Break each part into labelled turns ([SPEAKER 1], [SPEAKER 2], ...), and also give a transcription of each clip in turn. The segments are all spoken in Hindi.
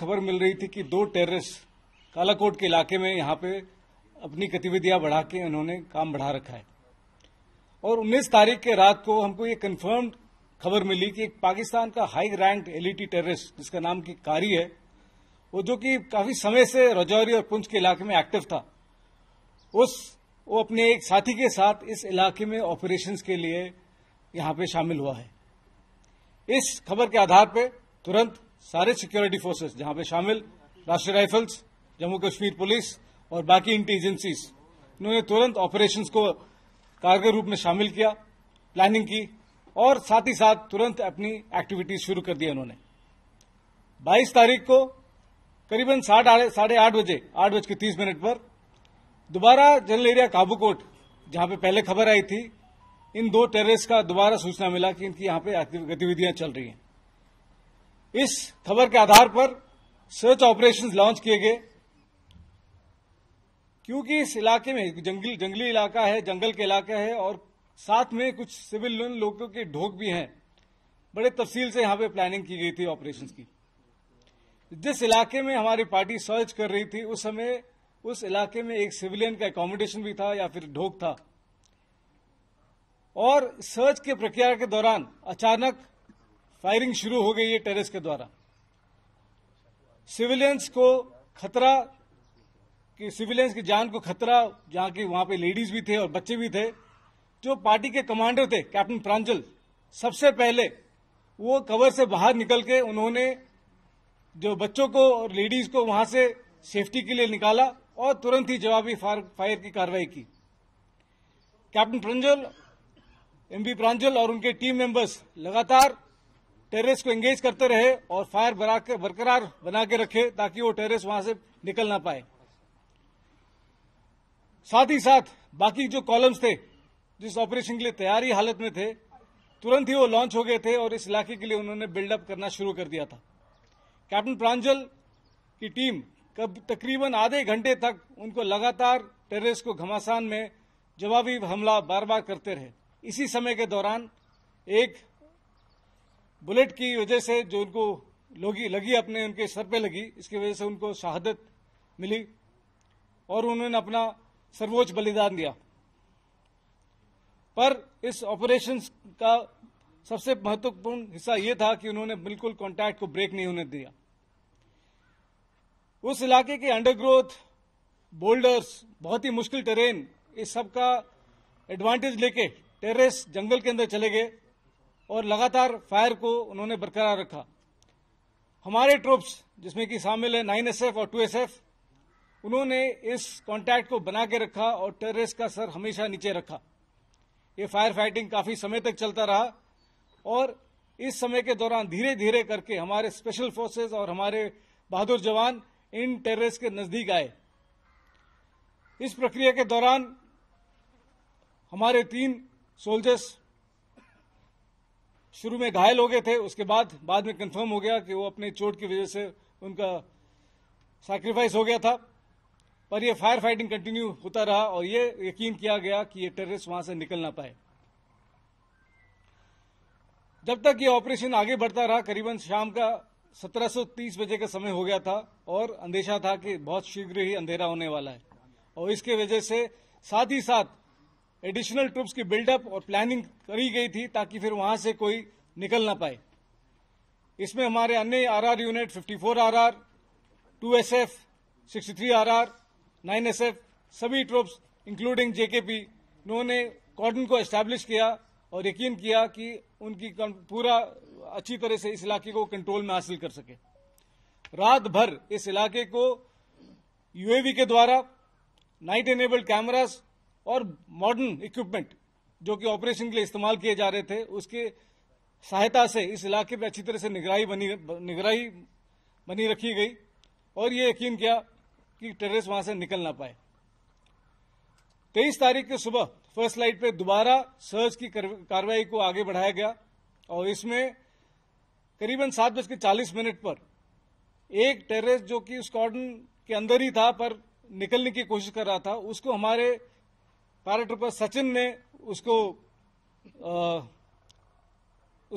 [SPEAKER 1] खबर मिल रही थी कि दो टेररिस्ट कालाकोट के इलाके में यहां पे अपनी गतिविधियां बढ़ा के उन्होंने काम बढ़ा रखा है और 19 तारीख के रात को हमको ये कंफर्म खबर मिली कि एक पाकिस्तान का हाई रैंक एलईटी टेररिस्ट जिसका नाम की कारी है वो जो कि काफी समय से रजौरी और पुंछ के इलाके में एक्टिव था उस वो अपने एक साथी के साथ इस इलाके में ऑपरेशन के लिए यहां पे शामिल हुआ है इस खबर के आधार पर तुरंत सारे सिक्योरिटी फोर्सेस जहां पे शामिल राष्ट्रीय राइफल्स जम्मू कश्मीर पुलिस और बाकी इंटेलिजेंसीज इन्होंने तुरंत ऑपरेशंस को कारगर रूप में शामिल किया प्लानिंग की और साथ ही साथ तुरंत अपनी एक्टिविटीज शुरू कर दी उन्होंने 22 तारीख को करीबन साढ़े आठ बजे आठ बज के तीस मिनट पर दोबारा जनरल एरिया काबूकोट जहां पे पहले खबर आई थी इन दो टेररिस्ट का दोबारा सूचना मिला कि इनकी यहां पे गतिविधियां चल रही हैं इस खबर के आधार पर सर्च ऑपरेशन लॉन्च किए गए क्योंकि इस इलाके में जंगली जंगली इलाका है जंगल के इलाका है और साथ में कुछ सिविल लोगों के ढोक भी हैं बड़े तफसील से यहां पे प्लानिंग की गई थी ऑपरेशन की जिस इलाके में हमारी पार्टी सर्च कर रही थी उस समय उस इलाके में एक सिविलियन का एकोमोडेशन भी था या फिर ढोक था और सर्च के प्रक्रिया के दौरान अचानक फायरिंग शुरू हो गई है टेरेस के द्वारा सिविलियंस को खतरा कि सिविलियंस की जान को खतरा जहां के वहां पे लेडीज भी थे और बच्चे भी थे जो पार्टी के कमांडर थे कैप्टन प्रांजल सबसे पहले वो कवर से बाहर निकल के उन्होंने जो बच्चों को और लेडीज को वहां से सेफ्टी के लिए निकाला और तुरंत ही जवाबी फायर की कार्रवाई की कैप्टन प्रांजल एमबी प्रांजल और उनके टीम मेंबर्स लगातार टेररिस्ट को एंगेज करते रहे और फायर बरकरार बना के रखे ताकि वो टेररिस्ट वहां से निकल ना पाए साथ ही साथ बाकी जो कॉलम्स थे जिस ऑपरेशन के लिए तैयारी हालत में थे तुरंत ही वो लॉन्च हो गए थे और इस इलाके के लिए उन्होंने बिल्डअप करना शुरू कर दिया था कैप्टन प्रांजल की टीम कब तकरीबन आधे घंटे तक उनको लगातार टेररिस्ट को घमासान में जवाबी हमला बार बार करते रहे इसी समय के दौरान एक बुलेट की वजह से जो उनको लगी लगी अपने उनके सर पे लगी इसकी वजह से उनको शहादत मिली और उन्होंने अपना सर्वोच्च बलिदान दिया पर इस ऑपरेशन का सबसे महत्वपूर्ण हिस्सा यह था कि उन्होंने बिल्कुल कांटेक्ट को ब्रेक नहीं होने दिया उस इलाके के अंडरग्रोथ बोल्डर्स बहुत ही मुश्किल टेरेन इस सब का एडवांटेज लेके टेरेस जंगल के अंदर चले गए और लगातार फायर को उन्होंने बरकरार रखा हमारे ट्रुप्स जिसमें कि शामिल है नाइन एस और टू एस उन्होंने इस कांटेक्ट को बना के रखा और टेररिस्ट का सर हमेशा नीचे रखा ये फायर फाइटिंग काफी समय तक चलता रहा और इस समय के दौरान धीरे धीरे करके हमारे स्पेशल फोर्सेस और हमारे बहादुर जवान इन टेररिस्ट के नजदीक आए इस प्रक्रिया के दौरान हमारे तीन सोल्जर्स शुरू में घायल हो गए थे उसके बाद बाद में कंफर्म हो गया कि वो अपने चोट की वजह से उनका सैक्रिफाइस हो गया था पर ये फायर फाइटिंग कंटिन्यू होता रहा और ये यकीन किया गया कि ये टेररिस्ट वहां से निकल ना पाए जब तक ये ऑपरेशन आगे बढ़ता रहा करीबन शाम का 1730 बजे का समय हो गया था और अंदेशा था कि बहुत शीघ्र ही अंधेरा होने वाला है और इसके वजह से साथ ही साथ एडिशनल ट्रुप्स की बिल्डअप और प्लानिंग करी गई थी ताकि फिर वहां से कोई निकल ना पाए इसमें हमारे अन्य RR unit 54 R R nine S F सभी ट्रुप्स इंक्लूडिंग जेकेपी उन्होंने कॉर्डन को एस्टेब्लिश किया और यकीन किया कि उनकी पूरा अच्छी तरह से इस इलाके को कंट्रोल में हासिल कर सके रात भर इस इलाके को यूएवी के द्वारा नाइट एनेबल्ड कैमरास और मॉडर्न इक्विपमेंट जो कि ऑपरेशन के लिए इस्तेमाल किए जा रहे थे उसके सहायता से इस इलाके में अच्छी तरह से निगरानी बनी निगरानी बनी रखी गई और ये यकीन किया कि टेरिस वहां से निकल ना पाए तेईस तारीख के सुबह फर्स्ट लाइट पे दोबारा सर्च की कार्रवाई को आगे बढ़ाया गया और इसमें करीबन सात बज के चालीस मिनट पर एक टेरिस जो कि स्कॉटन के अंदर ही था पर निकलने की कोशिश कर रहा था उसको हमारे पैरा ट्रूपर सचिन ने उसको आ,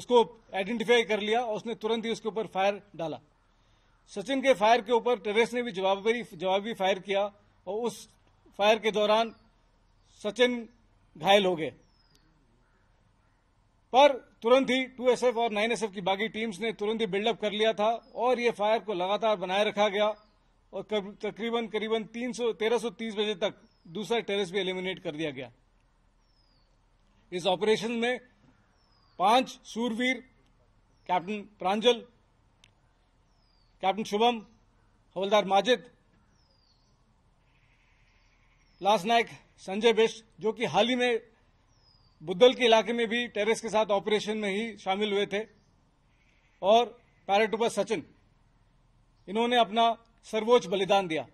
[SPEAKER 1] उसको आइडेंटिफाई कर लिया और उसने तुरंत ही उसके ऊपर फायर डाला सचिन के फायर के ऊपर टेरेस ने भी जवाबी जवाबी फायर किया और उस फायर के दौरान सचिन घायल हो गए पर तुरंत ही 2SF और 9SF की बाकी टीम्स ने तुरंत ही बिल्डअप कर लिया था और ये फायर को लगातार बनाए रखा गया और तकरीबन करीबन तीन सौ तेरह सौ तीस बजे तक दूसरा टेरिस भी एलिमिनेट कर दिया गया इस ऑपरेशन में पांच सूरवीर कैप्टन प्रांजल कैप्टन शुभम हवलदार माजिद लास्ट नायक संजय बिश्त जो कि हाल ही में बुद्धल के इलाके में भी टेरेस के साथ ऑपरेशन में ही शामिल हुए थे और पैराटूपर सचिन इन्होंने अपना सर्वोच्च बलिदान दिया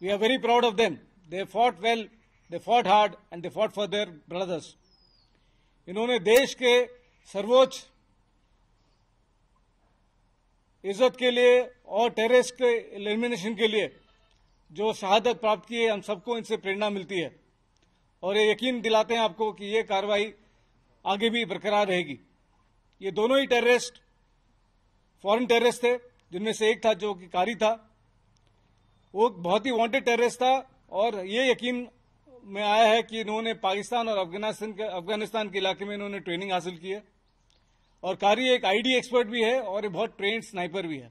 [SPEAKER 1] We are very proud of them. They fought well, they fought hard, and they fought for their brothers. इन्होंने देश के सर्वोच्च इज्जत के लिए और टेररिस्ट के एलिमिनेशन के लिए जो शहादत प्राप्त की है हम सबको इनसे प्रेरणा मिलती है और ये यकीन दिलाते हैं आपको कि ये कार्रवाई आगे भी बरकरार रहेगी ये दोनों ही टेररिस्ट फॉरेन टेररिस्ट थे जिनमें से एक था जो कि कारी था वो बहुत ही वांटेड टेररिस्ट था और ये यकीन में आया है कि इन्होंने पाकिस्तान और अफगानिस्तान के अफगानिस्तान के इलाके में इन्होंने ट्रेनिंग हासिल की है और कारी एक आईडी एक्सपर्ट भी है और एक बहुत ट्रेन स्नाइपर भी है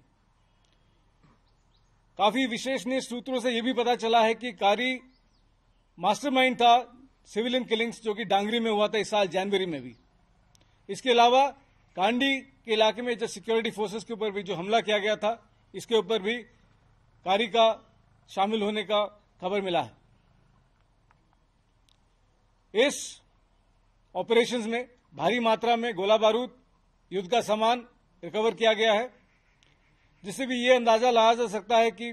[SPEAKER 1] काफी विशेषनीय सूत्रों से यह भी पता चला है कि कारी मास्टरमाइंड था सिविलियन किलिंग्स जो कि डांगरी में हुआ था इस साल जनवरी में भी इसके अलावा कांडी के इलाके में जो सिक्योरिटी फोर्सेस के ऊपर भी जो हमला किया गया था इसके ऊपर भी कारी का शामिल होने का खबर मिला है इस ऑपरेशंस में भारी मात्रा में गोला बारूद युद्ध का सामान रिकवर किया गया है जिससे भी ये अंदाजा लगाया जा सकता है कि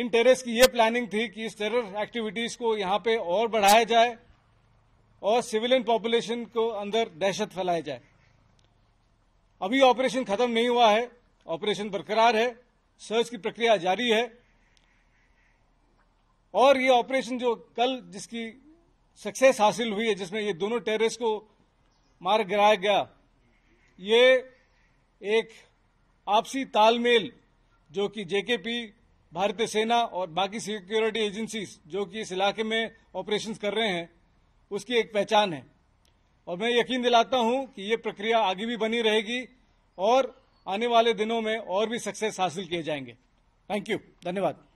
[SPEAKER 1] इन टेरर्स की यह प्लानिंग थी कि इस टेरर एक्टिविटीज को यहां पे और बढ़ाया जाए और सिविलियन पॉपुलेशन को अंदर दहशत फैलाया जाए अभी ऑपरेशन खत्म नहीं हुआ है ऑपरेशन बरकरार है सर्च की प्रक्रिया जारी है और ये ऑपरेशन जो कल जिसकी सक्सेस हासिल हुई है जिसमें ये दोनों टेररिस्ट को मार गिराया गया ये एक आपसी तालमेल जो कि जेकेपी भारतीय सेना और बाकी सिक्योरिटी एजेंसीज जो कि इस इलाके में ऑपरेशंस कर रहे हैं उसकी एक पहचान है और मैं यकीन दिलाता हूं कि ये प्रक्रिया आगे भी बनी रहेगी और आने वाले दिनों में और भी सक्सेस हासिल किए जाएंगे थैंक यू धन्यवाद